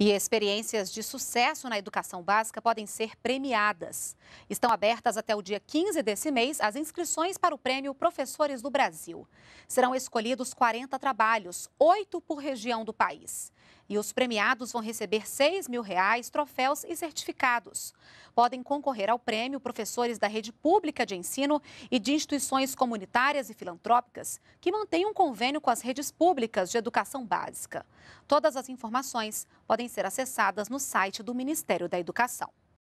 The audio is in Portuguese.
E experiências de sucesso na educação básica podem ser premiadas. Estão abertas até o dia 15 desse mês as inscrições para o prêmio Professores do Brasil. Serão escolhidos 40 trabalhos, oito por região do país. E os premiados vão receber 6 mil reais, troféus e certificados. Podem concorrer ao prêmio professores da rede pública de ensino e de instituições comunitárias e filantrópicas que mantêm um convênio com as redes públicas de educação básica. Todas as informações podem ser acessadas no site do Ministério da Educação.